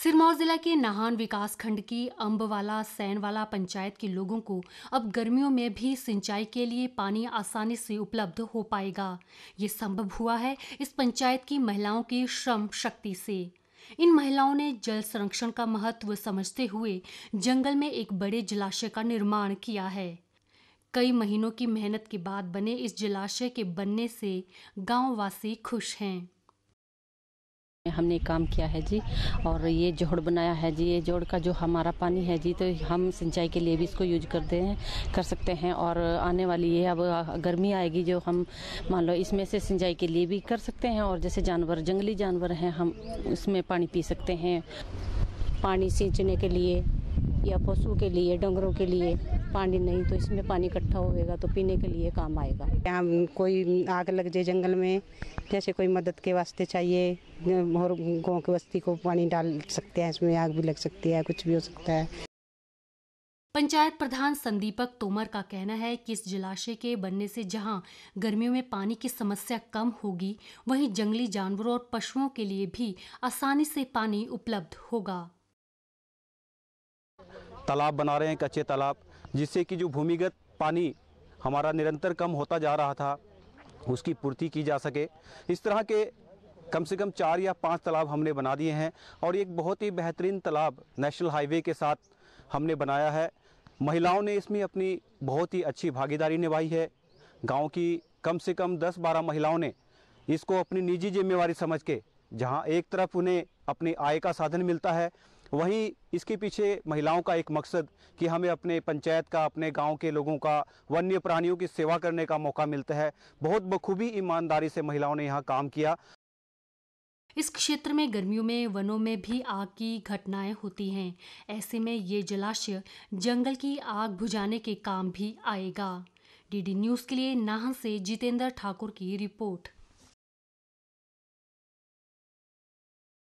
सिरमौर जिला के नाहान विकास खंड की अम्बवाला सैनवाला पंचायत के लोगों को अब गर्मियों में भी सिंचाई के लिए पानी आसानी से उपलब्ध हो पाएगा ये संभव हुआ है इस पंचायत की महिलाओं की श्रम शक्ति से इन महिलाओं ने जल संरक्षण का महत्व समझते हुए जंगल में एक बड़े जलाशय का निर्माण किया है कई महीनों की मेहनत के बाद बने इस जलाशय के बनने से गांववासी खुश हैं हमने काम किया है जी और ये जोड़ बनाया है जी ये जोड़ का जो हमारा पानी है जी तो हम सिंचाई के लिए भी इसको यूज करते हैं कर सकते हैं और आने वाली ये अब गर्मी आएगी जो हम मान लो इसमें से सिंचाई के लिए भी कर सकते हैं और जैसे जानवर जंगली जानवर हैं हम उसमें पानी पी सकते हैं पानी सींचने के लिए या पशु के लिए डंगरों के लिए पानी नहीं तो इसमें पानी इकट्ठा होएगा तो पीने के लिए काम आएगा यहाँ कोई आग लग जाए जंगल में जैसे तो कोई मदद के वास्ते चाहिए और गाँव की बस्ती को पानी डाल सकते हैं इसमें आग भी लग सकती है कुछ भी हो सकता है पंचायत प्रधान संदीपक तोमर का कहना है कि इस जलाशय के बनने से जहां गर्मियों में पानी की समस्या कम होगी वहीं जंगली जानवरों और पशुओं के लिए भी आसानी से पानी उपलब्ध होगा तालाब बना रहे हैं कच्चे तालाब जिससे कि जो भूमिगत पानी हमारा निरंतर कम होता जा रहा था उसकी पूर्ति की जा सके इस तरह के कम से कम चार या पांच तालाब हमने बना दिए हैं और एक बहुत ही बेहतरीन तालाब नेशनल हाईवे के साथ हमने बनाया है महिलाओं ने इसमें अपनी बहुत ही अच्छी भागीदारी निभाई है गांव की कम से कम 10-12 महिलाओं ने इसको अपनी निजी जिम्मेवारी समझ के जहां एक तरफ उन्हें अपनी आय का साधन मिलता है वहीं इसके पीछे महिलाओं का एक मकसद कि हमें अपने पंचायत का अपने गांव के लोगों का वन्य प्राणियों की सेवा करने का मौका मिलता है बहुत बखूबी ईमानदारी से महिलाओं ने यहाँ काम किया इस क्षेत्र में गर्मियों में वनों में भी आग की घटनाएं होती हैं ऐसे में ये जलाशय जंगल की आग बुझाने के काम भी आएगा डीडी न्यूज़ के लिए नाहन से जितेंद्र ठाकुर की रिपोर्ट